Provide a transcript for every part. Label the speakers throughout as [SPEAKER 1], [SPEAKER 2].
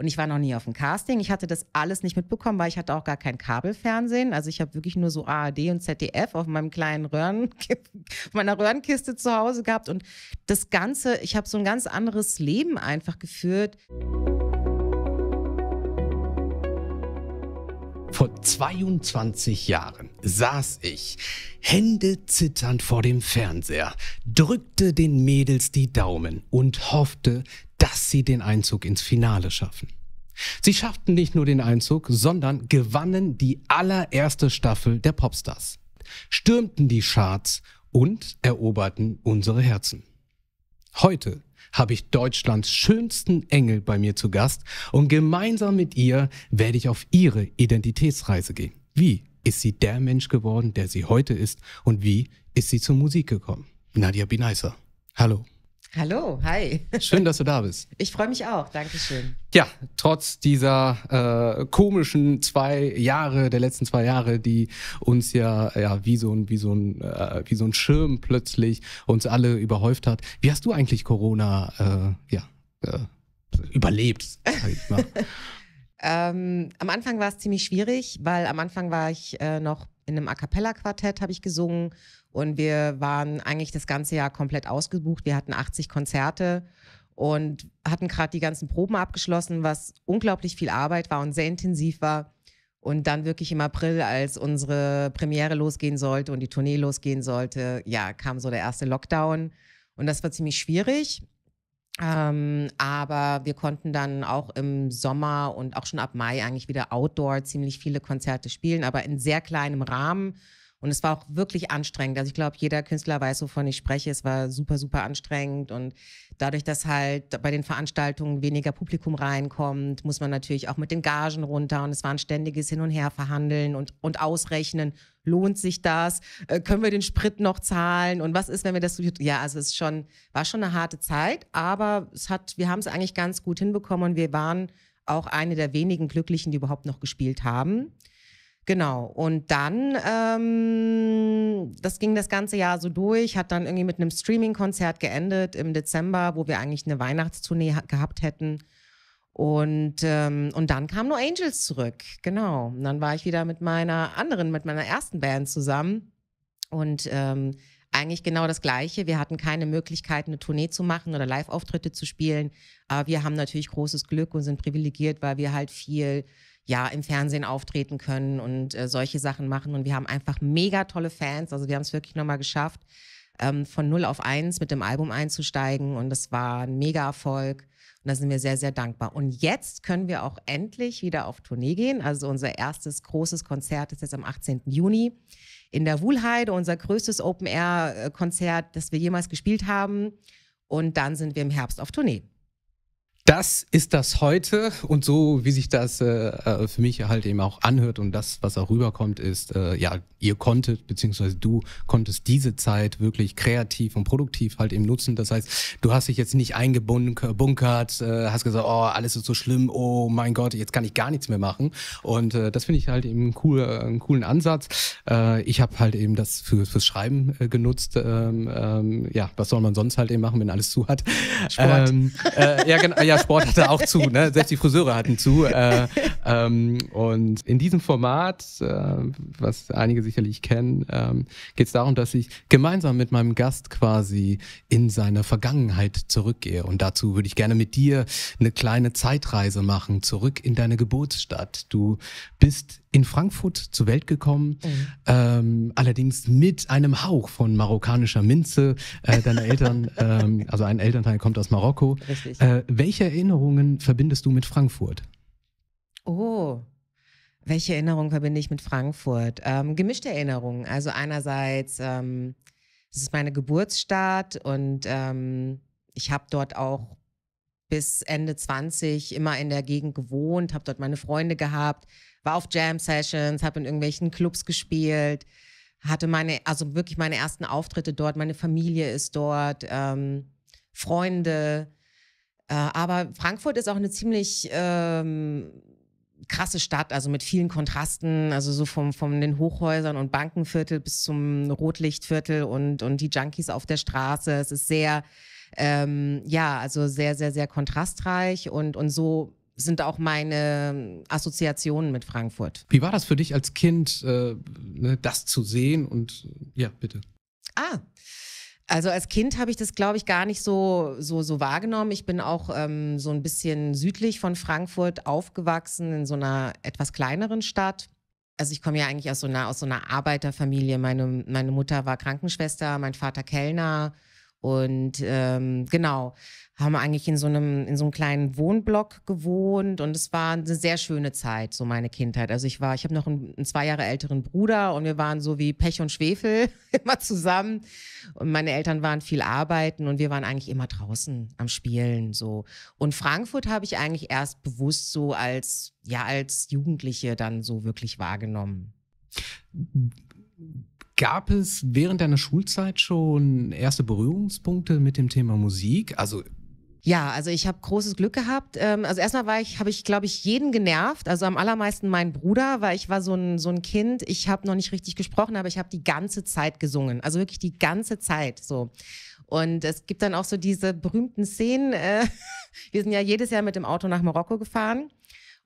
[SPEAKER 1] Und ich war noch nie auf dem Casting. Ich hatte das alles nicht mitbekommen, weil ich hatte auch gar kein Kabelfernsehen. Also ich habe wirklich nur so ARD und ZDF auf meinem kleinen Röhren, meiner Röhrenkiste zu Hause gehabt. Und das Ganze, ich habe so ein ganz anderes Leben einfach geführt.
[SPEAKER 2] Vor 22 Jahren saß ich Hände zitternd vor dem Fernseher, drückte den Mädels die Daumen und hoffte, dass sie den Einzug ins Finale schaffen. Sie schafften nicht nur den Einzug, sondern gewannen die allererste Staffel der Popstars, stürmten die Charts und eroberten unsere Herzen. Heute habe ich Deutschlands schönsten Engel bei mir zu Gast und gemeinsam mit ihr werde ich auf ihre Identitätsreise gehen. Wie ist sie der Mensch geworden, der sie heute ist und wie ist sie zur Musik gekommen? Nadia Bineiser. Hallo.
[SPEAKER 1] Hallo, hi.
[SPEAKER 2] Schön, dass du da bist.
[SPEAKER 1] Ich freue mich auch, danke schön.
[SPEAKER 2] Ja, trotz dieser äh, komischen zwei Jahre, der letzten zwei Jahre, die uns ja, ja wie so ein, wie so ein, äh, wie so ein Schirm plötzlich uns alle überhäuft hat. Wie hast du eigentlich Corona äh, ja, äh, überlebt, sag ich
[SPEAKER 1] mal? ähm, am Anfang war es ziemlich schwierig, weil am Anfang war ich äh, noch in einem A cappella Quartett habe ich gesungen und wir waren eigentlich das ganze Jahr komplett ausgebucht. Wir hatten 80 Konzerte und hatten gerade die ganzen Proben abgeschlossen, was unglaublich viel Arbeit war und sehr intensiv war. Und dann wirklich im April, als unsere Premiere losgehen sollte und die Tournee losgehen sollte, ja, kam so der erste Lockdown. Und das war ziemlich schwierig. Ähm, aber wir konnten dann auch im Sommer und auch schon ab Mai eigentlich wieder outdoor ziemlich viele Konzerte spielen, aber in sehr kleinem Rahmen und es war auch wirklich anstrengend. Also ich glaube, jeder Künstler weiß, wovon ich spreche. Es war super, super anstrengend. Und dadurch, dass halt bei den Veranstaltungen weniger Publikum reinkommt, muss man natürlich auch mit den Gagen runter. Und es war ein ständiges Hin und Her verhandeln und, und ausrechnen. Lohnt sich das? Äh, können wir den Sprit noch zahlen? Und was ist, wenn wir das so, ja, also es ist schon, war schon eine harte Zeit, aber es hat, wir haben es eigentlich ganz gut hinbekommen und wir waren auch eine der wenigen Glücklichen, die überhaupt noch gespielt haben. Genau. Und dann, ähm, das ging das ganze Jahr so durch, hat dann irgendwie mit einem Streaming-Konzert geendet im Dezember, wo wir eigentlich eine Weihnachtstournee gehabt hätten. Und, ähm, und dann kam nur Angels zurück. Genau. Und dann war ich wieder mit meiner anderen, mit meiner ersten Band zusammen. Und ähm, eigentlich genau das Gleiche. Wir hatten keine Möglichkeit, eine Tournee zu machen oder Live-Auftritte zu spielen. Aber wir haben natürlich großes Glück und sind privilegiert, weil wir halt viel ja im Fernsehen auftreten können und äh, solche Sachen machen. Und wir haben einfach mega tolle Fans. Also wir haben es wirklich nochmal geschafft, ähm, von 0 auf 1 mit dem Album einzusteigen. Und das war ein mega Erfolg. Und da sind wir sehr, sehr dankbar. Und jetzt können wir auch endlich wieder auf Tournee gehen. Also unser erstes großes Konzert ist jetzt am 18. Juni in der Wuhlheide, unser größtes Open-Air-Konzert, äh, das wir jemals gespielt haben. Und dann sind wir im Herbst auf Tournee.
[SPEAKER 2] Das ist das heute und so wie sich das äh, äh, für mich halt eben auch anhört und das, was auch rüberkommt, ist, äh, ja, ihr konntet, beziehungsweise du konntest diese Zeit wirklich kreativ und produktiv halt eben nutzen. Das heißt, du hast dich jetzt nicht eingebunkert, äh, hast gesagt, oh, alles ist so schlimm, oh mein Gott, jetzt kann ich gar nichts mehr machen. Und äh, das finde ich halt eben cool, äh, einen coolen Ansatz. Äh, ich habe halt eben das für, fürs Schreiben äh, genutzt. Ähm, ähm, ja, was soll man sonst halt eben machen, wenn alles zu hat? Sport. Ähm, äh, ja, genau ja, Sport hatte auch zu, ne? selbst die Friseure hatten zu. Äh, ähm, und in diesem Format, äh, was einige sicherlich kennen, ähm, geht es darum, dass ich gemeinsam mit meinem Gast quasi in seine Vergangenheit zurückgehe. Und dazu würde ich gerne mit dir eine kleine Zeitreise machen, zurück in deine Geburtsstadt. Du bist in Frankfurt zur Welt gekommen, mhm. ähm, allerdings mit einem Hauch von marokkanischer Minze. Äh, deine Eltern, ähm, also ein Elternteil kommt aus Marokko. Richtig. Äh, welche welche Erinnerungen verbindest du mit Frankfurt?
[SPEAKER 1] Oh, welche Erinnerungen verbinde ich mit Frankfurt? Ähm, gemischte Erinnerungen. Also einerseits, ähm, es ist meine Geburtsstadt und ähm, ich habe dort auch bis Ende 20 immer in der Gegend gewohnt, habe dort meine Freunde gehabt, war auf Jam-Sessions, habe in irgendwelchen Clubs gespielt, hatte meine, also wirklich meine ersten Auftritte dort, meine Familie ist dort, ähm, Freunde. Äh, aber Frankfurt ist auch eine ziemlich ähm, krasse Stadt, also mit vielen Kontrasten, also so vom, von den Hochhäusern und Bankenviertel bis zum Rotlichtviertel und, und die Junkies auf der Straße. Es ist sehr, ähm, ja, also sehr, sehr, sehr kontrastreich und, und so sind auch meine Assoziationen mit Frankfurt.
[SPEAKER 2] Wie war das für dich als Kind, äh, ne, das zu sehen und ja, bitte.
[SPEAKER 1] Ah, also als Kind habe ich das, glaube ich, gar nicht so, so, so wahrgenommen. Ich bin auch ähm, so ein bisschen südlich von Frankfurt aufgewachsen, in so einer etwas kleineren Stadt. Also ich komme ja eigentlich aus so einer, aus so einer Arbeiterfamilie. Meine, meine Mutter war Krankenschwester, mein Vater Kellner. Und ähm, genau, haben eigentlich in so, einem, in so einem kleinen Wohnblock gewohnt und es war eine sehr schöne Zeit, so meine Kindheit. Also ich war, ich habe noch einen, einen, zwei Jahre älteren Bruder und wir waren so wie Pech und Schwefel immer zusammen. Und meine Eltern waren viel arbeiten und wir waren eigentlich immer draußen am Spielen so. Und Frankfurt habe ich eigentlich erst bewusst so als, ja, als Jugendliche dann so wirklich wahrgenommen hm.
[SPEAKER 2] Gab es während deiner Schulzeit schon erste Berührungspunkte mit dem Thema Musik? Also
[SPEAKER 1] ja, also ich habe großes Glück gehabt. Ähm, also erstmal war ich, habe ich, glaube ich, jeden genervt. Also am allermeisten meinen Bruder, weil ich war so ein, so ein Kind. Ich habe noch nicht richtig gesprochen, aber ich habe die ganze Zeit gesungen. Also wirklich die ganze Zeit so. Und es gibt dann auch so diese berühmten Szenen. Äh, wir sind ja jedes Jahr mit dem Auto nach Marokko gefahren.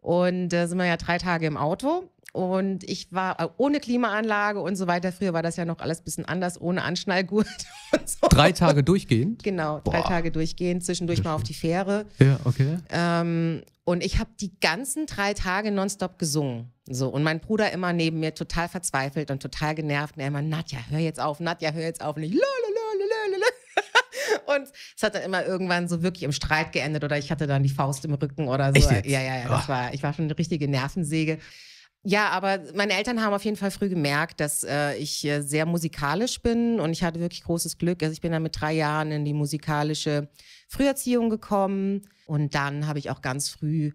[SPEAKER 1] Und da äh, sind wir ja drei Tage im Auto. Und ich war äh, ohne Klimaanlage und so weiter. Früher war das ja noch alles ein bisschen anders, ohne Anschnallgurt und so. Drei Tage
[SPEAKER 2] durchgehend?
[SPEAKER 1] Genau, Boah. drei Tage durchgehend, zwischendurch mal auf die Fähre. Ja, okay. Ähm, und ich habe die ganzen drei Tage nonstop gesungen. So, und mein Bruder immer neben mir total verzweifelt und total genervt. Und er immer, Nadja, hör jetzt auf, Nadja, hör jetzt auf. Und ich, lalalala. Und es hat dann immer irgendwann so wirklich im Streit geendet oder ich hatte dann die Faust im Rücken oder so. Ja, ja, ja. Das ah. war, ich war schon eine richtige Nervensäge. Ja, aber meine Eltern haben auf jeden Fall früh gemerkt, dass äh, ich äh, sehr musikalisch bin und ich hatte wirklich großes Glück. Also ich bin dann mit drei Jahren in die musikalische Früherziehung gekommen und dann habe ich auch ganz früh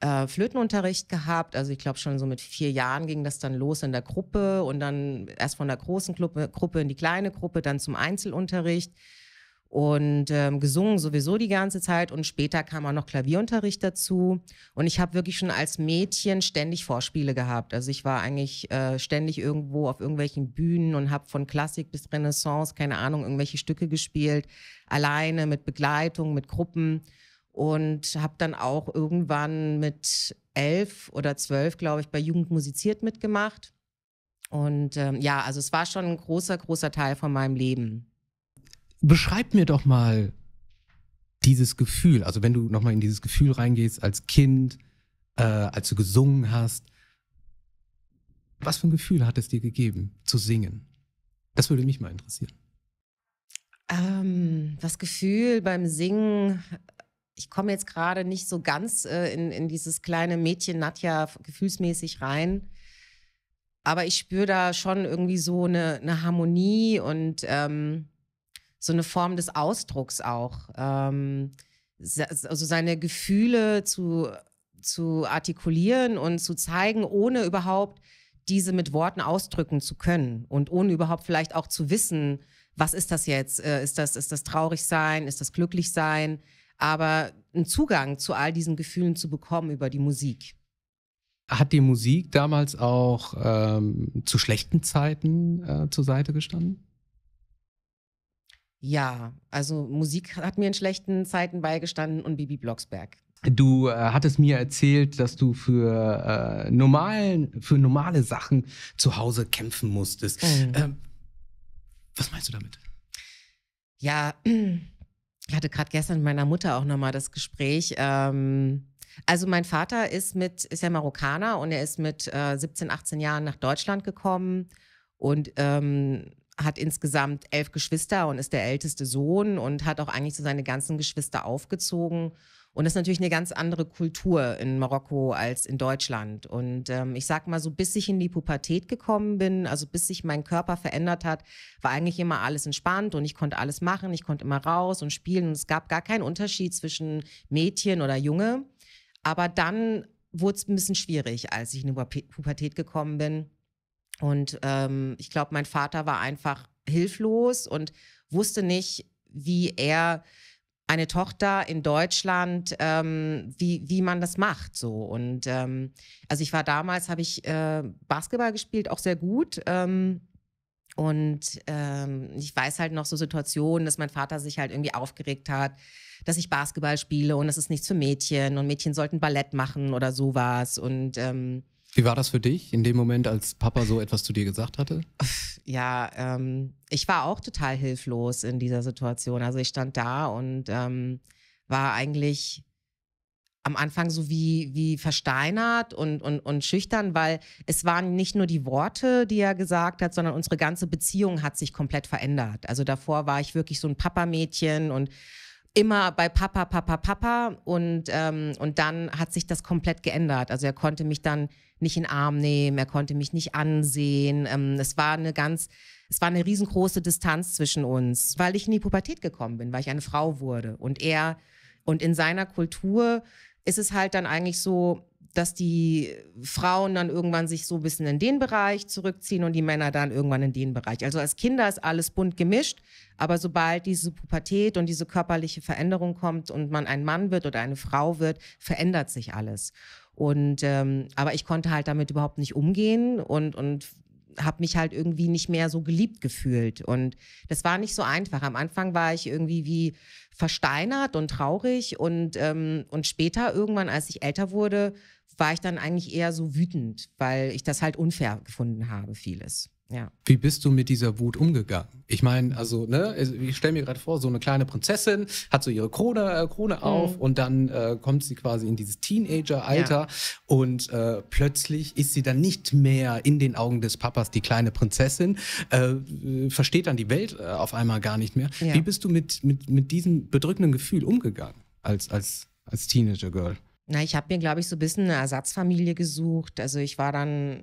[SPEAKER 1] äh, Flötenunterricht gehabt. Also ich glaube schon so mit vier Jahren ging das dann los in der Gruppe und dann erst von der großen Gruppe in die kleine Gruppe, dann zum Einzelunterricht und ähm, gesungen sowieso die ganze Zeit und später kam auch noch Klavierunterricht dazu und ich habe wirklich schon als Mädchen ständig Vorspiele gehabt. Also ich war eigentlich äh, ständig irgendwo auf irgendwelchen Bühnen und habe von Klassik bis Renaissance, keine Ahnung, irgendwelche Stücke gespielt, alleine mit Begleitung, mit Gruppen und habe dann auch irgendwann mit elf oder zwölf, glaube ich, bei Jugend musiziert mitgemacht. Und ähm, ja, also es war schon ein großer, großer Teil von meinem Leben
[SPEAKER 2] beschreib mir doch mal dieses Gefühl. Also wenn du nochmal in dieses Gefühl reingehst als Kind, äh, als du gesungen hast, was für ein Gefühl hat es dir gegeben, zu singen? Das würde mich mal interessieren.
[SPEAKER 1] Ähm, das Gefühl beim Singen, ich komme jetzt gerade nicht so ganz äh, in, in dieses kleine Mädchen Nadja gefühlsmäßig rein, aber ich spüre da schon irgendwie so eine, eine Harmonie und ähm, so eine Form des Ausdrucks auch. Ähm, also seine Gefühle zu, zu artikulieren und zu zeigen, ohne überhaupt diese mit Worten ausdrücken zu können und ohne überhaupt vielleicht auch zu wissen, was ist das jetzt? Äh, ist das, ist das traurig sein? Ist das glücklich sein? Aber einen Zugang zu all diesen Gefühlen zu bekommen über die Musik.
[SPEAKER 2] Hat die Musik damals auch ähm, zu schlechten Zeiten äh, zur Seite gestanden?
[SPEAKER 1] Ja, also Musik hat mir in schlechten Zeiten beigestanden und Bibi Blocksberg.
[SPEAKER 2] Du äh, hattest mir erzählt, dass du für, äh, normalen, für normale Sachen zu Hause kämpfen musstest. Mhm. Ähm,
[SPEAKER 1] was meinst du damit? Ja, ich hatte gerade gestern mit meiner Mutter auch nochmal das Gespräch. Ähm, also mein Vater ist mit, ist ja Marokkaner und er ist mit äh, 17, 18 Jahren nach Deutschland gekommen und ähm, hat insgesamt elf Geschwister und ist der älteste Sohn und hat auch eigentlich so seine ganzen Geschwister aufgezogen. Und das ist natürlich eine ganz andere Kultur in Marokko als in Deutschland. Und ähm, ich sag mal so, bis ich in die Pubertät gekommen bin, also bis sich mein Körper verändert hat, war eigentlich immer alles entspannt und ich konnte alles machen. Ich konnte immer raus und spielen. Und es gab gar keinen Unterschied zwischen Mädchen oder Junge. Aber dann wurde es ein bisschen schwierig, als ich in die Pubertät gekommen bin und ähm, ich glaube, mein Vater war einfach hilflos und wusste nicht, wie er eine Tochter in Deutschland, ähm, wie, wie man das macht. So. Und ähm, also ich war damals, habe ich äh, Basketball gespielt, auch sehr gut. Ähm, und ähm, ich weiß halt noch so Situationen, dass mein Vater sich halt irgendwie aufgeregt hat, dass ich Basketball spiele und das ist nichts für Mädchen und Mädchen sollten Ballett machen oder sowas. Und ähm,
[SPEAKER 2] wie war das für dich in dem Moment, als Papa so etwas zu dir gesagt hatte?
[SPEAKER 1] Ja, ähm, ich war auch total hilflos in dieser Situation. Also ich stand da und ähm, war eigentlich am Anfang so wie, wie versteinert und, und, und schüchtern, weil es waren nicht nur die Worte, die er gesagt hat, sondern unsere ganze Beziehung hat sich komplett verändert. Also davor war ich wirklich so ein Papa-Mädchen und immer bei Papa, Papa, Papa und, ähm, und dann hat sich das komplett geändert. Also er konnte mich dann nicht in den Arm nehmen, er konnte mich nicht ansehen. Ähm, es war eine ganz, es war eine riesengroße Distanz zwischen uns, weil ich in die Pubertät gekommen bin, weil ich eine Frau wurde. Und er, und in seiner Kultur ist es halt dann eigentlich so, dass die Frauen dann irgendwann sich so ein bisschen in den Bereich zurückziehen und die Männer dann irgendwann in den Bereich. Also als Kinder ist alles bunt gemischt, aber sobald diese Pubertät und diese körperliche Veränderung kommt und man ein Mann wird oder eine Frau wird, verändert sich alles. Und ähm, aber ich konnte halt damit überhaupt nicht umgehen und, und habe mich halt irgendwie nicht mehr so geliebt gefühlt. Und das war nicht so einfach. Am Anfang war ich irgendwie wie versteinert und traurig. Und, ähm, und später, irgendwann, als ich älter wurde, war ich dann eigentlich eher so wütend, weil ich das halt unfair gefunden habe, vieles. Ja.
[SPEAKER 2] Wie bist du mit dieser Wut umgegangen? Ich meine, also, ne, ich stelle mir gerade vor, so eine kleine Prinzessin hat so ihre Krone, äh, Krone mhm. auf und dann äh, kommt sie quasi in dieses Teenager-Alter ja. und äh, plötzlich ist sie dann nicht mehr in den Augen des Papas die kleine Prinzessin, äh, versteht dann die Welt äh, auf einmal gar nicht mehr. Ja. Wie bist du mit, mit, mit diesem bedrückenden Gefühl umgegangen als, als, als Teenager-Girl?
[SPEAKER 1] Na, ich habe mir, glaube ich, so ein bisschen eine Ersatzfamilie gesucht. Also ich war dann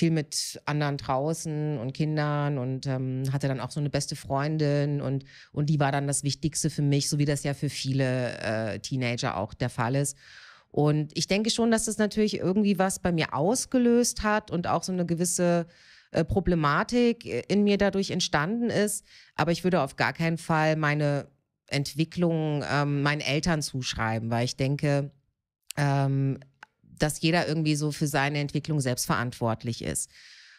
[SPEAKER 1] viel mit anderen draußen und Kindern und ähm, hatte dann auch so eine beste Freundin und, und die war dann das Wichtigste für mich, so wie das ja für viele äh, Teenager auch der Fall ist. Und ich denke schon, dass das natürlich irgendwie was bei mir ausgelöst hat und auch so eine gewisse äh, Problematik äh, in mir dadurch entstanden ist. Aber ich würde auf gar keinen Fall meine Entwicklung ähm, meinen Eltern zuschreiben, weil ich denke, ähm, dass jeder irgendwie so für seine Entwicklung selbst verantwortlich ist.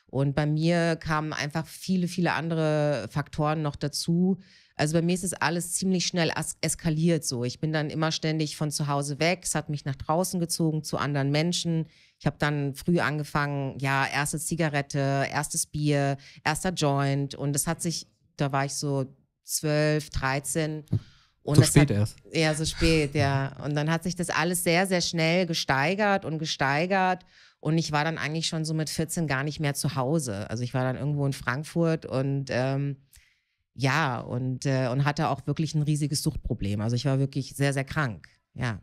[SPEAKER 1] Und bei mir kamen einfach viele, viele andere Faktoren noch dazu. Also bei mir ist es alles ziemlich schnell eskaliert so. Ich bin dann immer ständig von zu Hause weg. Es hat mich nach draußen gezogen zu anderen Menschen. Ich habe dann früh angefangen, ja, erste Zigarette, erstes Bier, erster Joint. Und das hat sich, da war ich so zwölf, dreizehn. Und so spät hat, erst. Ja, so spät, ja. Und dann hat sich das alles sehr, sehr schnell gesteigert und gesteigert. Und ich war dann eigentlich schon so mit 14 gar nicht mehr zu Hause. Also ich war dann irgendwo in Frankfurt und ähm, ja, und, äh, und hatte auch wirklich ein riesiges Suchtproblem. Also ich war wirklich sehr, sehr krank, ja.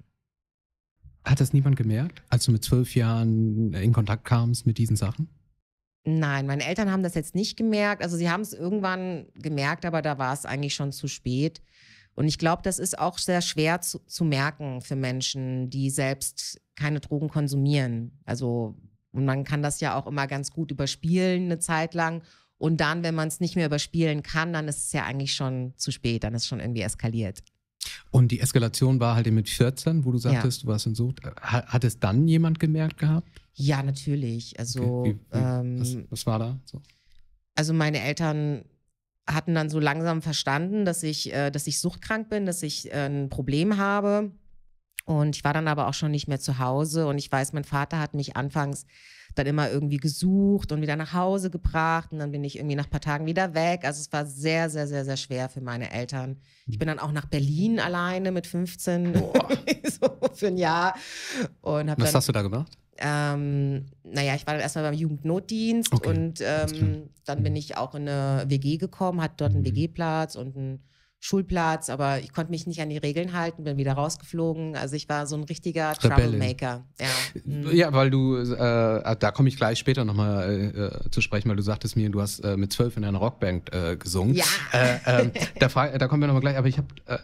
[SPEAKER 2] Hat das niemand gemerkt, als du mit zwölf Jahren in Kontakt kamst mit diesen Sachen?
[SPEAKER 1] Nein, meine Eltern haben das jetzt nicht gemerkt. Also sie haben es irgendwann gemerkt, aber da war es eigentlich schon zu spät. Und ich glaube, das ist auch sehr schwer zu, zu merken für Menschen, die selbst keine Drogen konsumieren. Also, und man kann das ja auch immer ganz gut überspielen eine Zeit lang. Und dann, wenn man es nicht mehr überspielen kann, dann ist es ja eigentlich schon zu spät, dann ist es schon irgendwie eskaliert.
[SPEAKER 2] Und die Eskalation war halt mit 14, wo du sagtest, ja. du warst in Sucht. Hat es dann
[SPEAKER 1] jemand gemerkt gehabt? Ja, natürlich. Also, okay. wie, wie, ähm, was, was, war da? So. Also, meine Eltern hatten dann so langsam verstanden, dass ich, äh, dass ich suchtkrank bin, dass ich äh, ein Problem habe. Und ich war dann aber auch schon nicht mehr zu Hause. Und ich weiß, mein Vater hat mich anfangs dann immer irgendwie gesucht und wieder nach Hause gebracht. Und dann bin ich irgendwie nach ein paar Tagen wieder weg. Also es war sehr, sehr, sehr, sehr schwer für meine Eltern. Ich bin dann auch nach Berlin alleine mit 15 so für ein Jahr. Und Was dann, hast du da gemacht? ähm, naja, ich war dann erstmal beim Jugendnotdienst okay. und ähm, dann bin ich auch in eine WG gekommen, hatte dort einen mhm. WG-Platz und einen Schulplatz, aber ich konnte mich nicht an die Regeln halten, bin wieder rausgeflogen. Also ich war so ein richtiger Rebellin. Troublemaker. Ja.
[SPEAKER 2] Mhm. ja, weil du, äh, da komme ich gleich später nochmal äh, äh, zu sprechen, weil du sagtest mir, du hast äh, mit zwölf in einer Rockband äh, gesungen. Ja. Äh, ähm, da, da kommen wir nochmal gleich, aber ich habe äh,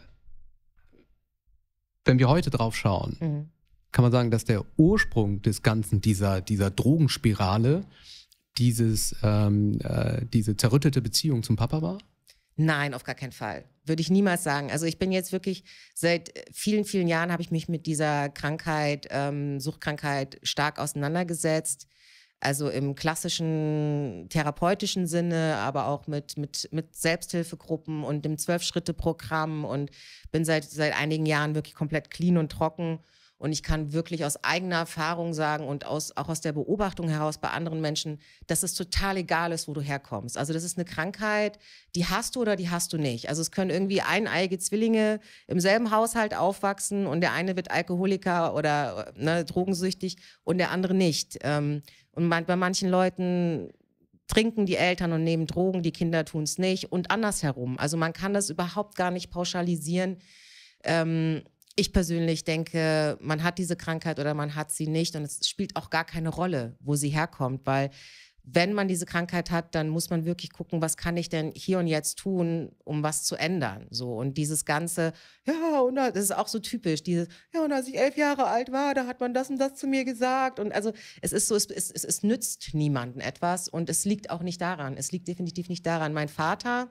[SPEAKER 2] wenn wir heute drauf schauen, mhm kann man sagen, dass der Ursprung des Ganzen, dieser, dieser Drogenspirale, dieses, ähm, äh, diese zerrüttete Beziehung zum Papa war?
[SPEAKER 1] Nein, auf gar keinen Fall. Würde ich niemals sagen. Also ich bin jetzt wirklich, seit vielen, vielen Jahren habe ich mich mit dieser Krankheit, ähm, Suchtkrankheit stark auseinandergesetzt. Also im klassischen therapeutischen Sinne, aber auch mit, mit, mit Selbsthilfegruppen und dem Zwölf-Schritte-Programm und bin seit, seit einigen Jahren wirklich komplett clean und trocken und ich kann wirklich aus eigener Erfahrung sagen und aus, auch aus der Beobachtung heraus bei anderen Menschen, dass es total egal ist, wo du herkommst. Also das ist eine Krankheit, die hast du oder die hast du nicht. Also es können irgendwie eineige Zwillinge im selben Haushalt aufwachsen und der eine wird Alkoholiker oder ne, drogensüchtig und der andere nicht. Ähm, und bei manchen Leuten trinken die Eltern und nehmen Drogen, die Kinder tun es nicht und andersherum. Also man kann das überhaupt gar nicht pauschalisieren. Ähm, ich persönlich denke, man hat diese Krankheit oder man hat sie nicht und es spielt auch gar keine Rolle, wo sie herkommt, weil wenn man diese Krankheit hat, dann muss man wirklich gucken, was kann ich denn hier und jetzt tun, um was zu ändern. So und dieses ganze, ja, und das ist auch so typisch, dieses, ja, und als ich elf Jahre alt war, da hat man das und das zu mir gesagt. Und also es ist so, es, es, es, es nützt niemanden etwas und es liegt auch nicht daran. Es liegt definitiv nicht daran. Mein Vater,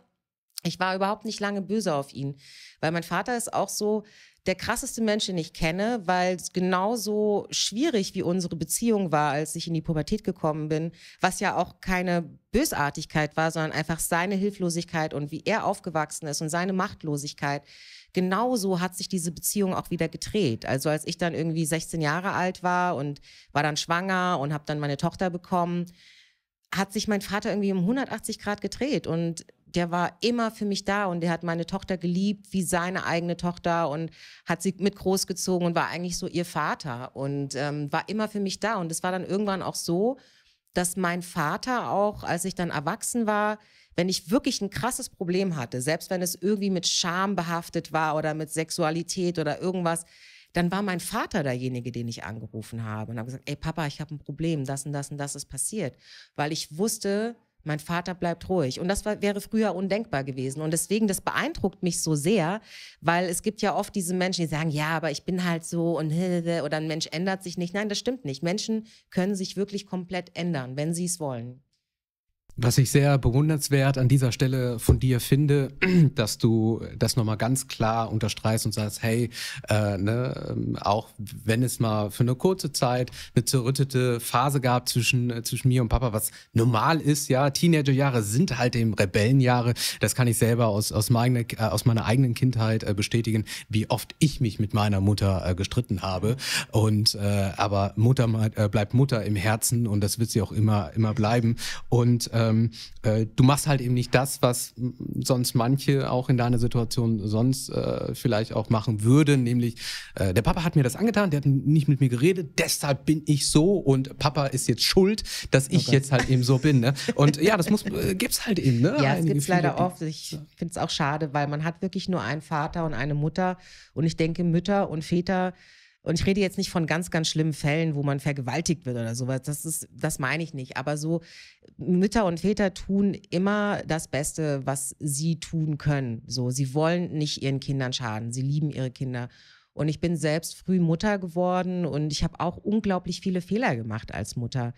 [SPEAKER 1] ich war überhaupt nicht lange böse auf ihn, weil mein Vater ist auch so, der krasseste Mensch, den ich kenne, weil es genauso schwierig wie unsere Beziehung war, als ich in die Pubertät gekommen bin, was ja auch keine Bösartigkeit war, sondern einfach seine Hilflosigkeit und wie er aufgewachsen ist und seine Machtlosigkeit. Genauso hat sich diese Beziehung auch wieder gedreht. Also als ich dann irgendwie 16 Jahre alt war und war dann schwanger und habe dann meine Tochter bekommen, hat sich mein Vater irgendwie um 180 Grad gedreht und der war immer für mich da und der hat meine Tochter geliebt wie seine eigene Tochter und hat sie mit großgezogen und war eigentlich so ihr Vater und ähm, war immer für mich da. Und es war dann irgendwann auch so, dass mein Vater auch, als ich dann erwachsen war, wenn ich wirklich ein krasses Problem hatte, selbst wenn es irgendwie mit Scham behaftet war oder mit Sexualität oder irgendwas, dann war mein Vater derjenige, den ich angerufen habe und habe gesagt, ey Papa, ich habe ein Problem, das und das und das ist passiert, weil ich wusste, mein Vater bleibt ruhig. Und das war, wäre früher undenkbar gewesen. Und deswegen, das beeindruckt mich so sehr, weil es gibt ja oft diese Menschen, die sagen, ja, aber ich bin halt so und oder ein Mensch ändert sich nicht. Nein, das stimmt nicht. Menschen können sich wirklich komplett ändern, wenn sie es wollen.
[SPEAKER 2] Was ich sehr bewundernswert an dieser Stelle von dir finde, dass du das nochmal ganz klar unterstreichst und sagst, hey, äh, ne, ähm, auch wenn es mal für eine kurze Zeit eine zerrüttete Phase gab zwischen, äh, zwischen mir und Papa, was normal ist, ja, Teenagerjahre sind halt eben Rebellenjahre. Das kann ich selber aus, aus, meine, äh, aus meiner eigenen Kindheit äh, bestätigen, wie oft ich mich mit meiner Mutter äh, gestritten habe. Und aber Mutter bleibt Mutter im Herzen und das wird sie auch immer, immer bleiben. Und ähm, äh, du machst halt eben nicht das, was sonst manche auch in deiner Situation sonst äh, vielleicht auch machen würden, nämlich äh, der Papa hat mir das angetan, der hat nicht mit mir geredet, deshalb bin ich so und Papa ist jetzt schuld, dass ich okay. Oh jetzt halt eben so bin. Ne? Und ja, das muss, äh, gibt's halt eben. Ne? Ja, das gibt viele, leider oft.
[SPEAKER 1] Ich finde es auch schade, weil man hat wirklich nur einen Vater und eine Mutter und ich denke, Mütter und Väter und ich rede jetzt nicht von ganz, ganz schlimmen Fällen, wo man vergewaltigt wird oder sowas. Das ist, das meine ich nicht. Aber so Mütter und Väter tun immer das Beste, was sie tun können. So, sie wollen nicht ihren Kindern schaden. Sie lieben ihre Kinder. Und ich bin selbst früh Mutter geworden und ich habe auch unglaublich viele Fehler gemacht als Mutter.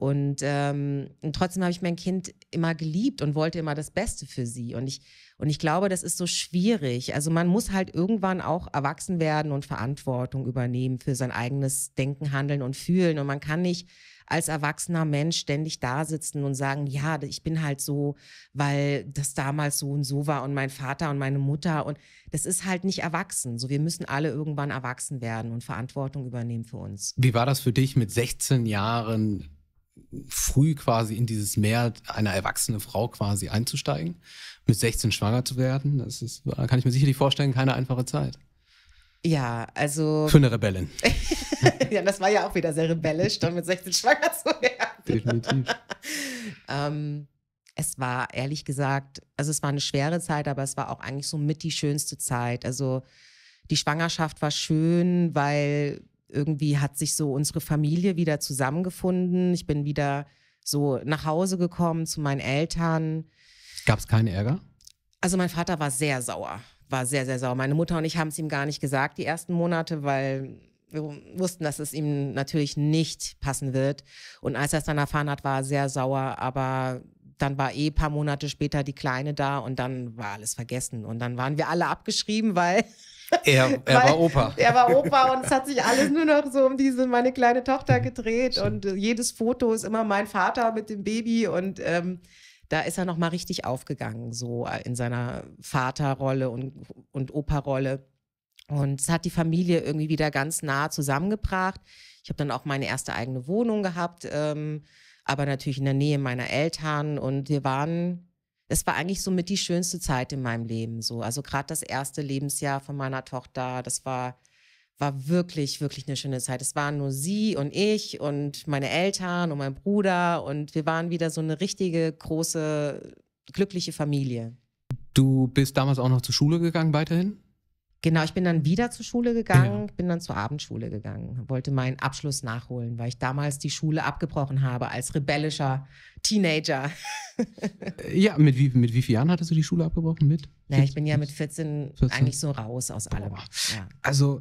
[SPEAKER 1] Und, ähm, trotzdem habe ich mein Kind immer geliebt und wollte immer das Beste für sie. Und ich, und ich glaube, das ist so schwierig. Also man muss halt irgendwann auch erwachsen werden und Verantwortung übernehmen für sein eigenes Denken, Handeln und Fühlen. Und man kann nicht als erwachsener Mensch ständig da sitzen und sagen, ja, ich bin halt so, weil das damals so und so war und mein Vater und meine Mutter. Und das ist halt nicht erwachsen. So, wir müssen alle irgendwann erwachsen werden und Verantwortung übernehmen für uns.
[SPEAKER 2] Wie war das für dich mit 16 Jahren? früh quasi in dieses Meer einer erwachsenen Frau quasi einzusteigen, mit 16 schwanger zu werden, das ist, kann ich mir sicherlich vorstellen, keine einfache Zeit.
[SPEAKER 1] Ja, also. Für eine Rebellin. ja, das war ja auch wieder sehr rebellisch, dann mit 16 schwanger zu werden. Definitiv. ähm, es war ehrlich gesagt, also es war eine schwere Zeit, aber es war auch eigentlich so mit die schönste Zeit. Also die Schwangerschaft war schön, weil irgendwie hat sich so unsere Familie wieder zusammengefunden. Ich bin wieder so nach Hause gekommen zu meinen Eltern.
[SPEAKER 2] Gab es keinen Ärger?
[SPEAKER 1] Also mein Vater war sehr sauer, war sehr, sehr sauer. Meine Mutter und ich haben es ihm gar nicht gesagt die ersten Monate, weil wir wussten, dass es ihm natürlich nicht passen wird. Und als er es dann erfahren hat, war er sehr sauer, aber dann war eh ein paar Monate später die Kleine da und dann war alles vergessen. Und dann waren wir alle abgeschrieben, weil er, er war Opa. Er war Opa und es hat sich alles nur noch so um diese meine kleine Tochter gedreht und äh, jedes Foto ist immer mein Vater mit dem Baby und ähm, da ist er noch mal richtig aufgegangen so äh, in seiner Vaterrolle und und opa und es hat die Familie irgendwie wieder ganz nah zusammengebracht. Ich habe dann auch meine erste eigene Wohnung gehabt, ähm, aber natürlich in der Nähe meiner Eltern und wir waren es war eigentlich so mit die schönste Zeit in meinem Leben. So, also gerade das erste Lebensjahr von meiner Tochter, das war war wirklich, wirklich eine schöne Zeit. Es waren nur sie und ich und meine Eltern und mein Bruder und wir waren wieder so eine richtige, große, glückliche Familie. Du bist damals auch noch zur Schule gegangen, weiterhin? Genau, ich bin dann wieder zur Schule gegangen, ja. bin dann zur Abendschule gegangen, wollte meinen Abschluss nachholen, weil ich damals die Schule abgebrochen habe als rebellischer Teenager.
[SPEAKER 2] ja, mit wie, mit wie vielen Jahren hattest du die Schule abgebrochen? Mit? Naja, ich
[SPEAKER 1] bin ja mit 14, 14? eigentlich so raus aus allem. Ja.
[SPEAKER 2] Also,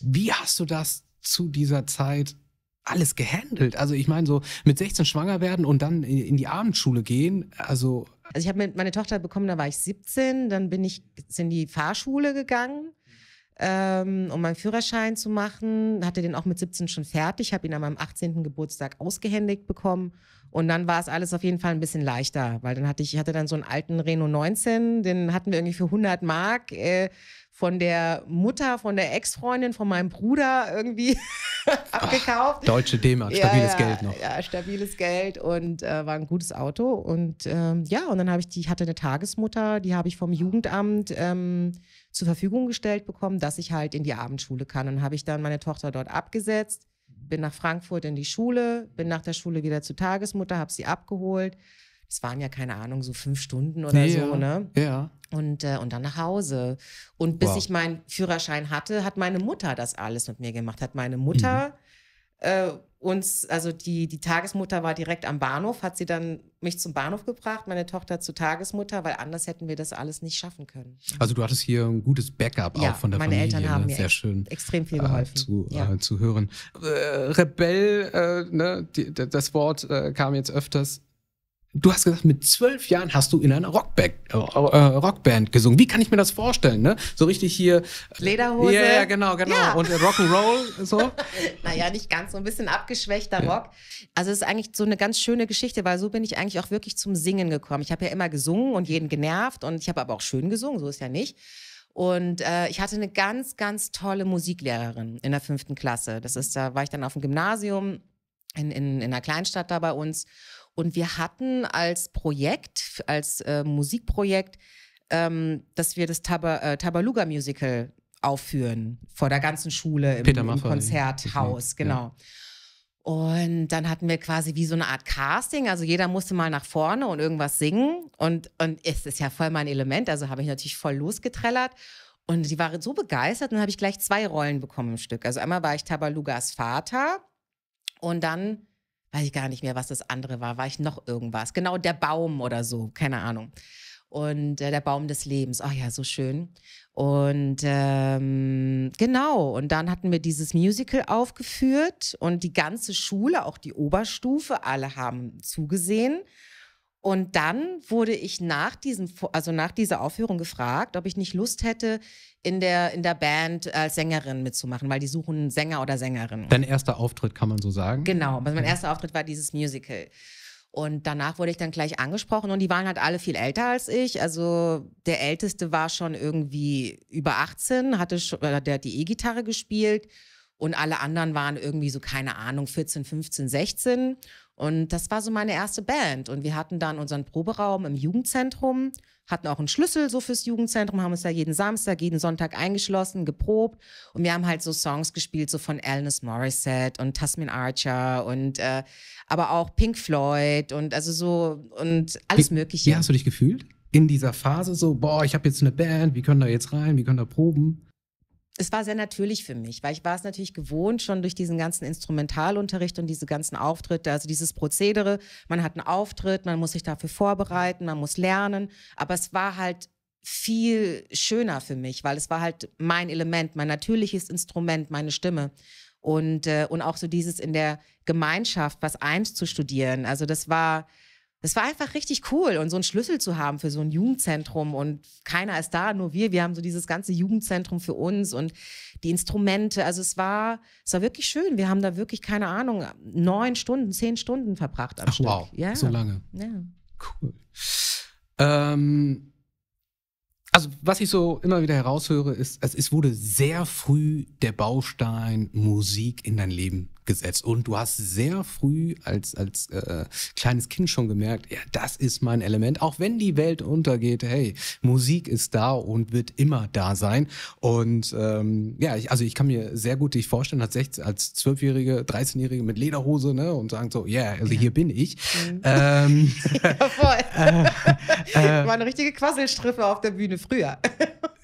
[SPEAKER 2] wie hast du das zu dieser Zeit alles gehandelt? Also, ich meine, so mit 16 schwanger werden und dann in die Abendschule gehen,
[SPEAKER 1] also. Also, ich habe meine Tochter bekommen, da war ich 17, dann bin ich in die Fahrschule gegangen ähm, um meinen Führerschein zu machen. Hatte den auch mit 17 schon fertig, habe ihn an meinem 18. Geburtstag ausgehändigt bekommen. Und dann war es alles auf jeden Fall ein bisschen leichter, weil dann hatte ich, ich hatte dann so einen alten Renault 19, den hatten wir irgendwie für 100 Mark äh, von der Mutter, von der Ex-Freundin, von meinem Bruder irgendwie abgekauft.
[SPEAKER 2] deutsche D-Mark, stabiles ja, ja, Geld noch.
[SPEAKER 1] Ja, stabiles Geld und äh, war ein gutes Auto. Und ähm, ja, und dann habe ich die, hatte eine Tagesmutter, die habe ich vom Jugendamt. Ähm, zur Verfügung gestellt bekommen, dass ich halt in die Abendschule kann. Und habe ich dann meine Tochter dort abgesetzt, bin nach Frankfurt in die Schule, bin nach der Schule wieder zur Tagesmutter, habe sie abgeholt. Es waren ja keine Ahnung, so fünf Stunden oder ja, so, ne? Ja. Und, äh, und dann nach Hause. Und bis wow. ich meinen Führerschein hatte, hat meine Mutter das alles mit mir gemacht. Hat meine Mutter mhm. äh, uns, also die, die Tagesmutter war direkt am Bahnhof, hat sie dann mich zum Bahnhof gebracht, meine Tochter zur Tagesmutter, weil anders hätten wir das alles nicht schaffen können.
[SPEAKER 2] Also du hattest hier ein gutes Backup ja, auch von der meine Familie. Eltern haben ne? mir schön, extrem viel äh, geholfen. Äh, zu, ja. äh, zu hören. Äh, Rebell, äh, ne? Die, das Wort äh, kam jetzt öfters du hast gesagt, mit zwölf Jahren hast du in einer Rockband, äh, äh, Rockband gesungen. Wie kann ich mir das vorstellen? Ne? So richtig hier. Äh, Lederhose. Ja, ja genau, genau. Ja. Und äh, Rock'n'Roll. So.
[SPEAKER 1] naja, nicht ganz, so ein bisschen abgeschwächter ja. Rock. Also es ist eigentlich so eine ganz schöne Geschichte, weil so bin ich eigentlich auch wirklich zum Singen gekommen. Ich habe ja immer gesungen und jeden genervt und ich habe aber auch schön gesungen, so ist ja nicht. Und äh, ich hatte eine ganz, ganz tolle Musiklehrerin in der fünften Klasse. Das ist, da war ich dann auf dem Gymnasium in, in, in einer Kleinstadt da bei uns. Und wir hatten als Projekt, als äh, Musikprojekt, ähm, dass wir das Tab äh, Tabaluga Musical aufführen vor der ganzen Schule im, im Konzerthaus, genau. Und dann hatten wir quasi wie so eine Art Casting. Also jeder musste mal nach vorne und irgendwas singen. Und, und es ist ja voll mein Element. Also habe ich natürlich voll losgetrellert. Und die waren so begeistert. Und dann habe ich gleich zwei Rollen bekommen im Stück. Also einmal war ich Tabalugas Vater. Und dann weiß ich gar nicht mehr, was das andere war. War ich noch irgendwas? Genau, der Baum oder so, keine Ahnung. Und äh, der Baum des Lebens. ach ja, so schön. Und ähm, genau, und dann hatten wir dieses Musical aufgeführt und die ganze Schule, auch die Oberstufe, alle haben zugesehen. Und dann wurde ich nach diesem, also nach dieser Aufführung gefragt, ob ich nicht Lust hätte, in der, in der Band als Sängerin mitzumachen, weil die suchen Sänger oder Sängerin.
[SPEAKER 2] Dein erster Auftritt, kann man so sagen?
[SPEAKER 1] Genau, also mein erster Auftritt war dieses Musical. Und danach wurde ich dann gleich angesprochen und die waren halt alle viel älter als ich. Also der Älteste war schon irgendwie über 18, hatte schon, der hat die E-Gitarre gespielt und alle anderen waren irgendwie so, keine Ahnung, 14, 15, 16. Und das war so meine erste Band. Und wir hatten dann unseren Proberaum im Jugendzentrum, hatten auch einen Schlüssel so fürs Jugendzentrum, haben uns da jeden Samstag, jeden Sonntag eingeschlossen, geprobt. Und wir haben halt so Songs gespielt, so von Alanis Morissette und Tasmin Archer und äh, aber auch Pink Floyd und also so und alles wie, Mögliche. Wie hast
[SPEAKER 2] du dich gefühlt? In dieser Phase so, boah, ich habe jetzt eine Band, wie können da jetzt rein, wie können da proben
[SPEAKER 1] es war sehr natürlich für mich, weil ich war es natürlich gewohnt, schon durch diesen ganzen Instrumentalunterricht und diese ganzen Auftritte, also dieses Prozedere, man hat einen Auftritt, man muss sich dafür vorbereiten, man muss lernen, aber es war halt viel schöner für mich, weil es war halt mein Element, mein natürliches Instrument, meine Stimme. Und, äh, und auch so dieses in der Gemeinschaft, was eins zu studieren. Also das war, das war einfach richtig cool und so einen Schlüssel zu haben für so ein Jugendzentrum und keiner ist da, nur wir. Wir haben so dieses ganze Jugendzentrum für uns und die Instrumente. Also es war, es war wirklich schön. Wir haben da wirklich keine Ahnung neun Stunden, zehn Stunden verbracht am Ach, Stück. Wow, ja. so lange. Ja. Cool. Ähm, also was ich so immer wieder heraushöre, ist,
[SPEAKER 2] es, wurde sehr früh der Baustein Musik in dein Leben gesetzt. Und du hast sehr früh als, als äh, kleines Kind schon gemerkt, ja, das ist mein Element. Auch wenn die Welt untergeht, hey, Musik ist da und wird immer da sein. Und ähm, ja, ich, also ich kann mir sehr gut dich vorstellen, als 16, als 12-Jährige, 13-Jährige mit Lederhose, ne, und sagen so, yeah, also hier bin ich. Mhm. Ähm, ja, voll. Äh, äh, War
[SPEAKER 1] eine richtige Quasselstriffe auf der Bühne früher.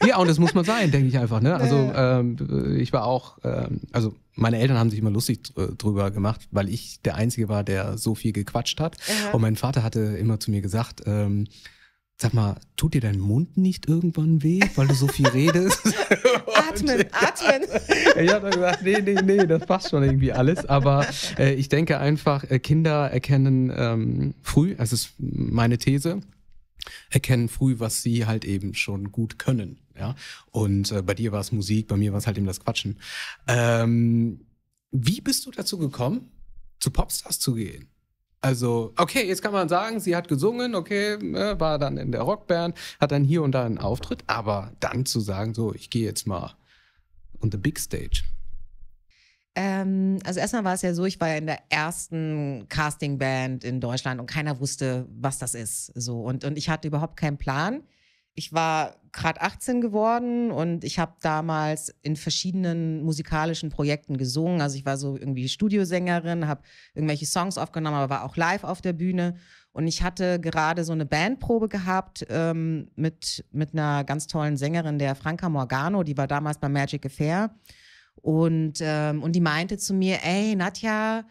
[SPEAKER 2] ja, und das muss man sein, denke ich einfach. Ne? Also ähm, ich war auch, ähm, also meine Eltern haben sich immer lustig drüber gemacht, weil ich der Einzige war, der so viel gequatscht hat. Aha. Und mein Vater hatte immer zu mir gesagt, ähm, Sag mal, tut dir dein Mund nicht irgendwann weh, weil du so viel redest? atmen, atmen. Ich habe dann gesagt, nee, nee, nee, das passt schon irgendwie alles. Aber äh, ich denke einfach, äh, Kinder erkennen ähm, früh, das ist meine These, erkennen früh, was sie halt eben schon gut können. Ja? Und äh, bei dir war es Musik, bei mir war es halt eben das Quatschen. Ähm, wie bist du dazu gekommen, zu Popstars zu gehen? Also, okay, jetzt kann man sagen, sie hat gesungen, okay, ne, war dann in der Rockband, hat dann hier und da einen Auftritt, aber dann zu sagen, so, ich gehe jetzt mal on the big stage.
[SPEAKER 1] Ähm, also erstmal war es ja so, ich war ja in der ersten Castingband in Deutschland und keiner wusste, was das ist. So und, und ich hatte überhaupt keinen Plan ich war gerade 18 geworden und ich habe damals in verschiedenen musikalischen Projekten gesungen. Also ich war so irgendwie Studiosängerin, habe irgendwelche Songs aufgenommen, aber war auch live auf der Bühne. Und ich hatte gerade so eine Bandprobe gehabt ähm, mit, mit einer ganz tollen Sängerin, der Franca Morgano, die war damals bei Magic Affair. Und, ähm, und die meinte zu mir, ey, Nadja,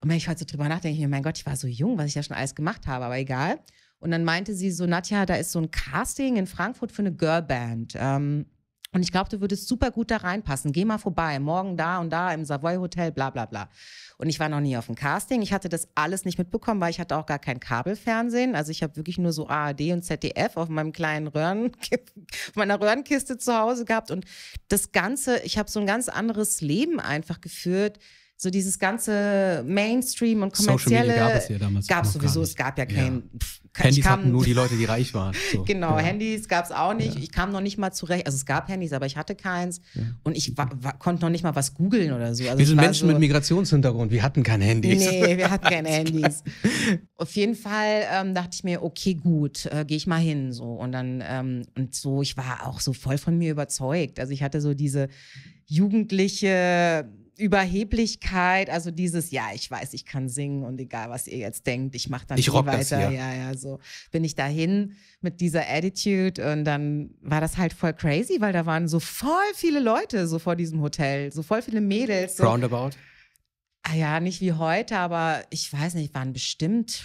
[SPEAKER 1] und wenn ich heute so drüber nachdenke, ich mir, mein Gott, ich war so jung, was ich ja schon alles gemacht habe, aber egal. Und dann meinte sie so, Nadja, da ist so ein Casting in Frankfurt für eine Girlband. Ähm, und ich glaube, du würdest super gut da reinpassen. Geh mal vorbei, morgen da und da im Savoy Hotel, bla bla bla. Und ich war noch nie auf dem Casting. Ich hatte das alles nicht mitbekommen, weil ich hatte auch gar kein Kabelfernsehen. Also ich habe wirklich nur so ARD und ZDF auf meinem kleinen Röhren, auf meiner Röhrenkiste zu Hause gehabt. Und das Ganze, ich habe so ein ganz anderes Leben einfach geführt so dieses ganze Mainstream und kommerzielle Social gab es ja damals gab sowieso, es gab ja kein ja. Pff, Handys kam, hatten nur die
[SPEAKER 2] Leute, die reich waren. So. genau, ja.
[SPEAKER 1] Handys gab es auch nicht. Ja. Ich kam noch nicht mal zurecht. Also es gab Handys, aber ich hatte keins und ich war, war, konnte noch nicht mal was googeln oder so. Also wir sind Menschen so, mit
[SPEAKER 2] Migrationshintergrund, wir hatten keine Handys. Nee, wir hatten keine
[SPEAKER 1] Handys. Auf jeden Fall ähm, dachte ich mir, okay, gut, äh, gehe ich mal hin so und dann ähm, und so. Ich war auch so voll von mir überzeugt. Also ich hatte so diese jugendliche Überheblichkeit, also dieses, ja, ich weiß, ich kann singen und egal, was ihr jetzt denkt, ich mache dann ich rock weiter. Das hier. Ja, ja, so bin ich dahin mit dieser Attitude und dann war das halt voll crazy, weil da waren so voll viele Leute so vor diesem Hotel, so voll viele Mädels. So. Roundabout? Ah ja, nicht wie heute, aber ich weiß nicht, waren bestimmt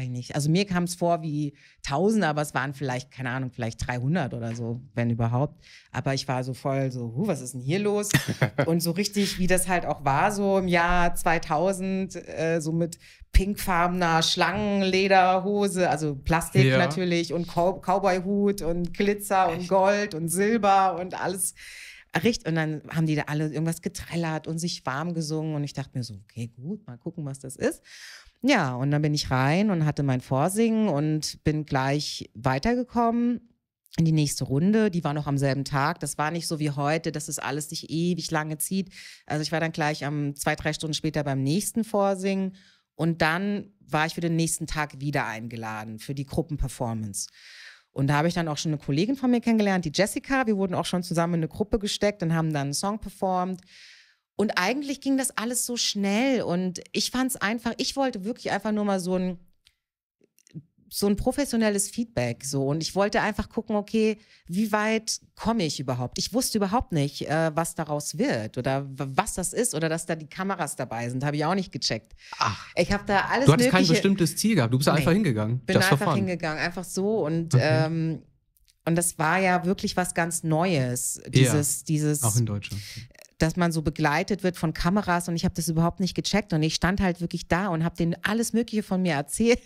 [SPEAKER 1] weiß nicht. Also mir kam es vor wie Tausende, aber es waren vielleicht, keine Ahnung, vielleicht 300 oder so, wenn überhaupt. Aber ich war so voll so, huh, was ist denn hier los? und so richtig, wie das halt auch war, so im Jahr 2000, äh, so mit pinkfarbener Schlangenlederhose, also Plastik ja. natürlich und Cow Cowboyhut und Glitzer Echt? und Gold und Silber und alles. Richt und dann haben die da alle irgendwas getrellert und sich warm gesungen und ich dachte mir so, okay, gut, mal gucken, was das ist. Ja, und dann bin ich rein und hatte mein Vorsingen und bin gleich weitergekommen in die nächste Runde. Die war noch am selben Tag. Das war nicht so wie heute, dass es alles sich ewig lange zieht. Also ich war dann gleich am zwei, drei Stunden später beim nächsten Vorsingen und dann war ich für den nächsten Tag wieder eingeladen für die Gruppenperformance. Und da habe ich dann auch schon eine Kollegin von mir kennengelernt, die Jessica. Wir wurden auch schon zusammen in eine Gruppe gesteckt und haben dann einen Song performt. Und eigentlich ging das alles so schnell und ich fand es einfach, ich wollte wirklich einfach nur mal so ein so ein professionelles Feedback so und ich wollte einfach gucken, okay, wie weit komme ich überhaupt? Ich wusste überhaupt nicht, äh, was daraus wird oder was das ist oder dass da die Kameras dabei sind, habe ich auch nicht gecheckt. Ach, ich habe da alles. Du hattest kein bestimmtes Ziel gehabt, du bist nee, einfach hingegangen. Bin Just einfach hingegangen, einfach so und okay. ähm, und das war ja wirklich was ganz Neues, dieses ja, dieses auch in Deutschland dass man so begleitet wird von Kameras und ich habe das überhaupt nicht gecheckt und ich stand halt wirklich da und habe denen alles Mögliche von mir erzählt.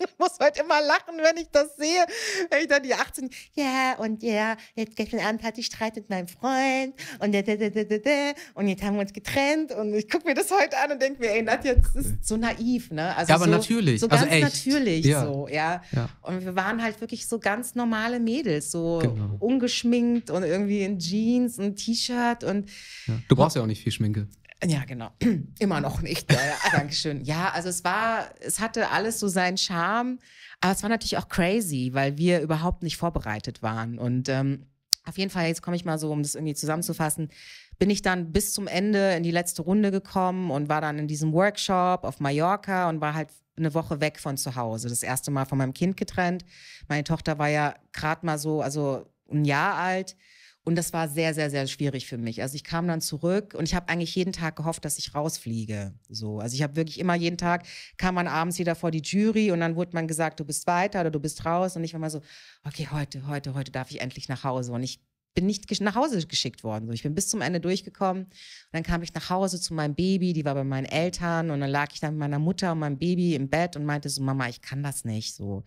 [SPEAKER 1] Ich muss heute immer lachen, wenn ich das sehe. Wenn ich dann die 18, ja, und ja, jetzt gestern Abend hatte ich Streit mit meinem Freund und da, da, da, da, da, und jetzt haben wir uns getrennt und ich gucke mir das heute an und denke mir, ey, Nadja, das ist so naiv, ne? Also ja, aber so, natürlich. So also ganz also natürlich, ja. so, ja. ja. Und wir waren halt wirklich so ganz normale Mädels, so genau. ungeschminkt und irgendwie in Jeans und T-Shirt und.
[SPEAKER 2] Ja. Du brauchst ja auch nicht viel Schminke.
[SPEAKER 1] Also ja, genau. Immer noch nicht. Ja, ja. Ah, Dankeschön. Ja, also es war, es hatte alles so seinen Charme, aber es war natürlich auch crazy, weil wir überhaupt nicht vorbereitet waren. Und ähm, auf jeden Fall, jetzt komme ich mal so, um das irgendwie zusammenzufassen, bin ich dann bis zum Ende in die letzte Runde gekommen und war dann in diesem Workshop auf Mallorca und war halt eine Woche weg von zu Hause. Das erste Mal von meinem Kind getrennt. Meine Tochter war ja gerade mal so, also ein Jahr alt. Und das war sehr, sehr, sehr schwierig für mich. Also ich kam dann zurück und ich habe eigentlich jeden Tag gehofft, dass ich rausfliege. So, also ich habe wirklich immer jeden Tag kam man abends wieder vor die Jury und dann wurde man gesagt, du bist weiter oder du bist raus. Und ich war mal so, okay, heute, heute, heute darf ich endlich nach Hause. Und ich bin nicht nach Hause geschickt worden. Ich bin bis zum Ende durchgekommen. Und dann kam ich nach Hause zu meinem Baby, die war bei meinen Eltern und dann lag ich dann mit meiner Mutter und meinem Baby im Bett und meinte so, Mama, ich kann das nicht so.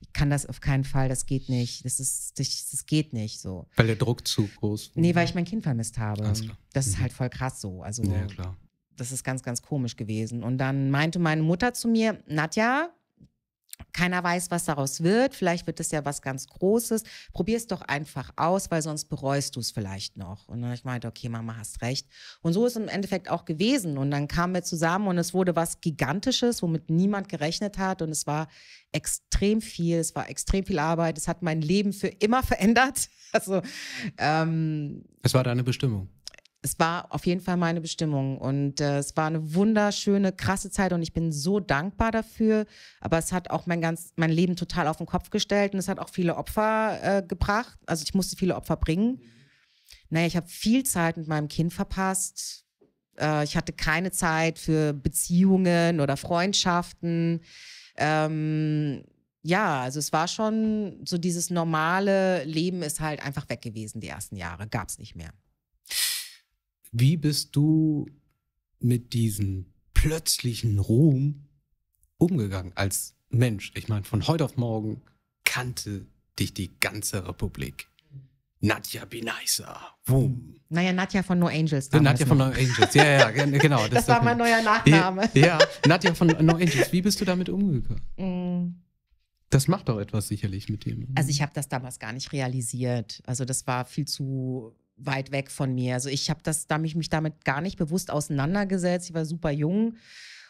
[SPEAKER 1] Ich kann das auf keinen Fall, das geht nicht. Das ist, das, das geht nicht so.
[SPEAKER 2] Weil der Druck zu groß
[SPEAKER 1] war. Nee, weil ich mein Kind vermisst habe. Das ist mhm. halt voll krass so. Also, ja, klar. das ist ganz, ganz komisch gewesen. Und dann meinte meine Mutter zu mir, Nadja, keiner weiß, was daraus wird. Vielleicht wird es ja was ganz Großes. Probier es doch einfach aus, weil sonst bereust du es vielleicht noch. Und dann ich meinte, okay, Mama, hast recht. Und so ist es im Endeffekt auch gewesen. Und dann kamen wir zusammen und es wurde was Gigantisches, womit niemand gerechnet hat. Und es war extrem viel. Es war extrem viel Arbeit. Es hat mein Leben für immer verändert. Also, ähm,
[SPEAKER 2] es war deine Bestimmung
[SPEAKER 1] es war auf jeden Fall meine Bestimmung und äh, es war eine wunderschöne, krasse Zeit und ich bin so dankbar dafür. Aber es hat auch mein ganz, mein Leben total auf den Kopf gestellt und es hat auch viele Opfer äh, gebracht. Also ich musste viele Opfer bringen. Naja, ich habe viel Zeit mit meinem Kind verpasst. Äh, ich hatte keine Zeit für Beziehungen oder Freundschaften. Ähm, ja, also es war schon so dieses normale Leben ist halt einfach weg gewesen die ersten Jahre, gab es nicht mehr.
[SPEAKER 2] Wie bist du mit diesem plötzlichen Ruhm umgegangen als Mensch? Ich meine, von heute auf morgen kannte dich die ganze Republik. Nadja Benaisa. Boom.
[SPEAKER 1] Naja, Nadja von No Angels. Nadja von No Angels,
[SPEAKER 2] ja, ja, genau. Das, das war mein
[SPEAKER 1] neuer Nachname. Ja, ja,
[SPEAKER 2] Nadja von No Angels. Wie bist du damit umgegangen?
[SPEAKER 1] Mm.
[SPEAKER 2] Das macht doch etwas sicherlich mit dem. Ne?
[SPEAKER 1] Also ich habe das damals gar nicht realisiert. Also das war viel zu weit weg von mir. Also ich habe das, da mich, mich damit gar nicht bewusst auseinandergesetzt. Ich war super jung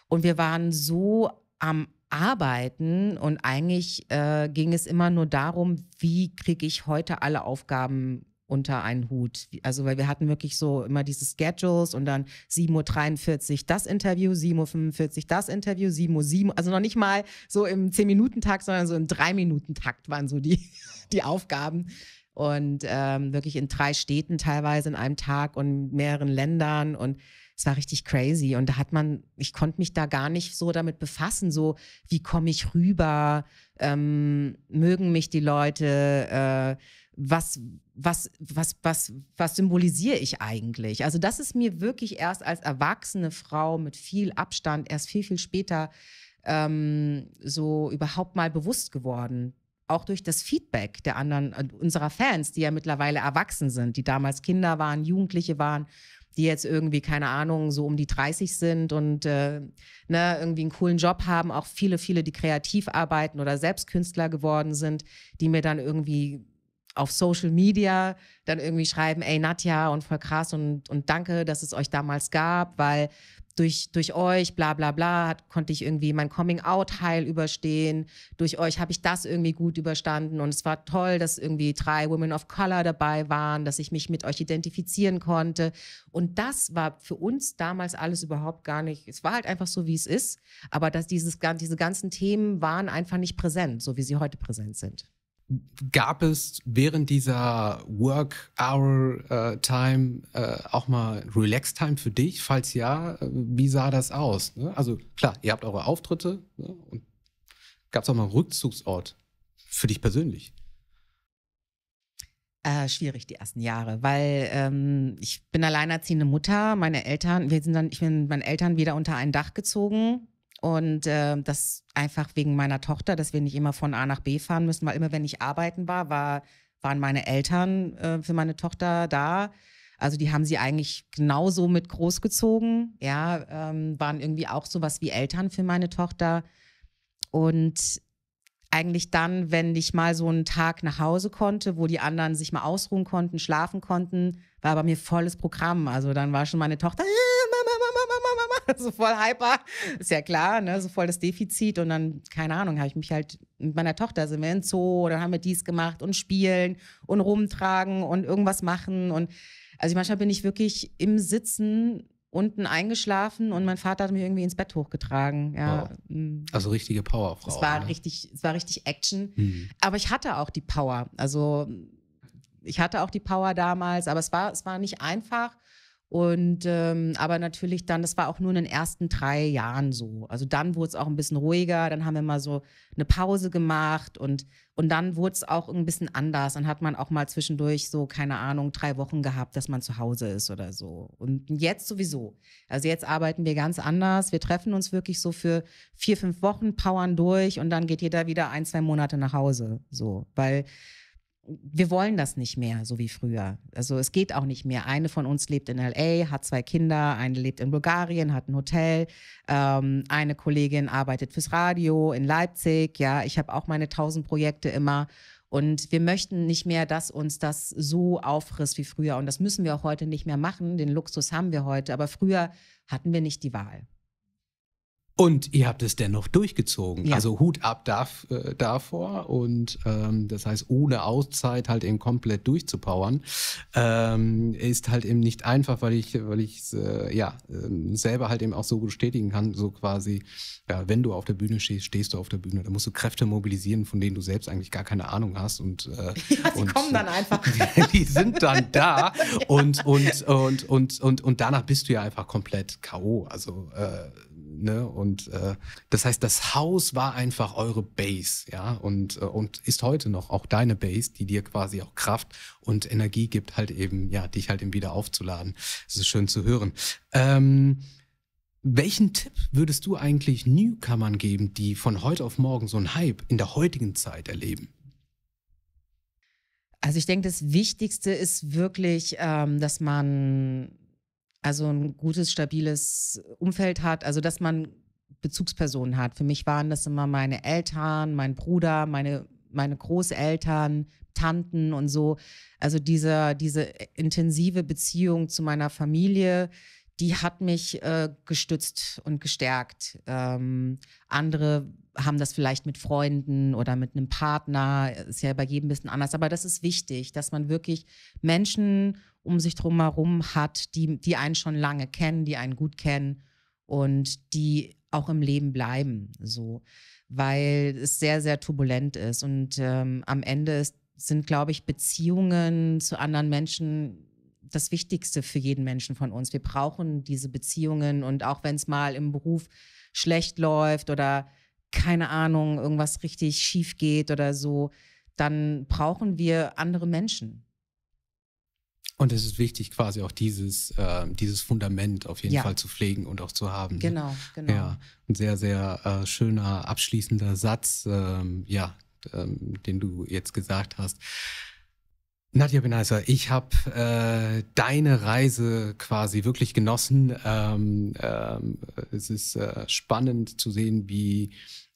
[SPEAKER 1] und wir waren so am Arbeiten und eigentlich äh, ging es immer nur darum, wie kriege ich heute alle Aufgaben unter einen Hut. Also, weil wir hatten wirklich so immer diese Schedules und dann 7.43 Uhr das Interview, 7.45 Uhr das Interview, 7.07 Uhr, also noch nicht mal so im 10-Minuten-Takt, sondern so im 3-Minuten-Takt waren so die, die Aufgaben und ähm, wirklich in drei Städten teilweise in einem Tag und mehreren Ländern und es war richtig crazy und da hat man, ich konnte mich da gar nicht so damit befassen, so wie komme ich rüber, ähm, mögen mich die Leute, äh, was, was, was, was, was symbolisiere ich eigentlich? Also das ist mir wirklich erst als erwachsene Frau mit viel Abstand, erst viel, viel später ähm, so überhaupt mal bewusst geworden, auch durch das Feedback der anderen, äh, unserer Fans, die ja mittlerweile erwachsen sind, die damals Kinder waren, Jugendliche waren, die jetzt irgendwie, keine Ahnung, so um die 30 sind und äh, ne, irgendwie einen coolen Job haben, auch viele, viele, die kreativ arbeiten oder selbst Künstler geworden sind, die mir dann irgendwie auf Social Media dann irgendwie schreiben, ey Nadja und voll krass und, und danke, dass es euch damals gab, weil durch, durch euch, bla bla bla, konnte ich irgendwie mein Coming-out heil überstehen. Durch euch habe ich das irgendwie gut überstanden. Und es war toll, dass irgendwie drei Women of Color dabei waren, dass ich mich mit euch identifizieren konnte. Und das war für uns damals alles überhaupt gar nicht. Es war halt einfach so, wie es ist. Aber dass dieses, diese ganzen Themen waren einfach nicht präsent, so wie sie heute präsent sind.
[SPEAKER 2] Gab es während dieser Work-Hour-Time äh, äh, auch mal Relax-Time für dich? Falls ja, äh, wie sah das aus? Ne? Also klar, ihr habt eure Auftritte ne? gab es auch mal einen Rückzugsort für dich persönlich?
[SPEAKER 1] Äh, schwierig die ersten Jahre, weil ähm, ich bin alleinerziehende Mutter. Meine Eltern, wir sind dann, ich bin mit meinen Eltern wieder unter ein Dach gezogen und äh, das einfach wegen meiner Tochter, dass wir nicht immer von A nach B fahren müssen, weil immer wenn ich arbeiten war, war waren meine Eltern äh, für meine Tochter da. Also die haben sie eigentlich genauso mit großgezogen, ja, ähm, waren irgendwie auch sowas wie Eltern für meine Tochter. Und eigentlich dann, wenn ich mal so einen Tag nach Hause konnte, wo die anderen sich mal ausruhen konnten, schlafen konnten, war bei mir volles Programm. Also dann war schon meine Tochter, äh, so voll hyper. Ist ja klar, ne? so voll das Defizit. Und dann, keine Ahnung, habe ich mich halt mit meiner Tochter sind wir in Zoo, dann haben wir dies gemacht und spielen und rumtragen und irgendwas machen. Und also manchmal bin ich wirklich im Sitzen unten eingeschlafen und mein Vater hat mich irgendwie ins Bett hochgetragen. Ja. Wow. Mm.
[SPEAKER 2] Also richtige Powerfrau. Es war ne?
[SPEAKER 1] richtig, es war richtig Action. Mhm. Aber ich hatte auch die Power. Also ich hatte auch die Power damals, aber es war, es war nicht einfach. Und ähm, aber natürlich dann, das war auch nur in den ersten drei Jahren so. Also dann wurde es auch ein bisschen ruhiger, dann haben wir mal so eine Pause gemacht und, und dann wurde es auch ein bisschen anders. Dann hat man auch mal zwischendurch so, keine Ahnung, drei Wochen gehabt, dass man zu Hause ist oder so. Und jetzt sowieso. Also jetzt arbeiten wir ganz anders. Wir treffen uns wirklich so für vier, fünf Wochen, powern durch und dann geht jeder wieder ein, zwei Monate nach Hause. So, weil wir wollen das nicht mehr, so wie früher. Also es geht auch nicht mehr. Eine von uns lebt in LA, hat zwei Kinder, eine lebt in Bulgarien, hat ein Hotel, ähm, eine Kollegin arbeitet fürs Radio in Leipzig. Ja, ich habe auch meine tausend Projekte immer. Und wir möchten nicht mehr, dass uns das so auffrisst wie früher. Und das müssen wir auch heute nicht mehr machen. Den Luxus haben wir heute. Aber früher hatten wir nicht die Wahl.
[SPEAKER 2] Und ihr habt es dennoch durchgezogen. Ja. Also Hut ab da, äh, davor und ähm, das heißt, ohne Auszeit halt eben komplett durchzupowern, ähm, ist halt eben nicht einfach, weil ich, weil ich äh, ja äh, selber halt eben auch so bestätigen kann, so quasi, ja, wenn du auf der Bühne stehst, stehst du auf der Bühne, dann musst du Kräfte mobilisieren, von denen du selbst eigentlich gar keine Ahnung hast und äh, ja, die und, kommen dann einfach, die, sind dann da und, und, und und und und und danach bist du ja einfach komplett KO. Also äh, ne? Und äh, das heißt, das Haus war einfach eure Base, ja, und, äh, und ist heute noch auch deine Base, die dir quasi auch Kraft und Energie gibt, halt eben, ja, dich halt eben wieder aufzuladen. Das ist schön zu hören. Ähm, welchen Tipp würdest du eigentlich Newcomern geben, die von heute auf morgen so einen Hype in der heutigen Zeit erleben?
[SPEAKER 1] Also ich denke, das Wichtigste ist wirklich, ähm, dass man also ein gutes, stabiles Umfeld hat, also dass man Bezugspersonen hat. Für mich waren das immer meine Eltern, mein Bruder, meine, meine Großeltern, Tanten und so. Also diese, diese intensive Beziehung zu meiner Familie, die hat mich äh, gestützt und gestärkt. Ähm, andere haben das vielleicht mit Freunden oder mit einem Partner, ist ja bei jedem ein bisschen anders, aber das ist wichtig, dass man wirklich Menschen um sich drum herum hat, die, die einen schon lange kennen, die einen gut kennen und die auch im Leben bleiben, so, weil es sehr, sehr turbulent ist. Und ähm, am Ende ist, sind, glaube ich, Beziehungen zu anderen Menschen das Wichtigste für jeden Menschen von uns. Wir brauchen diese Beziehungen und auch wenn es mal im Beruf schlecht läuft oder keine Ahnung, irgendwas richtig schief geht oder so, dann brauchen wir andere Menschen.
[SPEAKER 2] Und es ist wichtig, quasi auch dieses, äh, dieses Fundament auf jeden ja. Fall zu pflegen und auch zu haben. Ne? Genau, ne? genau. Ja, ein sehr, sehr äh, schöner abschließender Satz, ähm, ja, ähm, den du jetzt gesagt hast. Nadja Beneiser, ich habe äh, deine Reise quasi wirklich genossen. Ähm, ähm es ist äh, spannend zu sehen, wie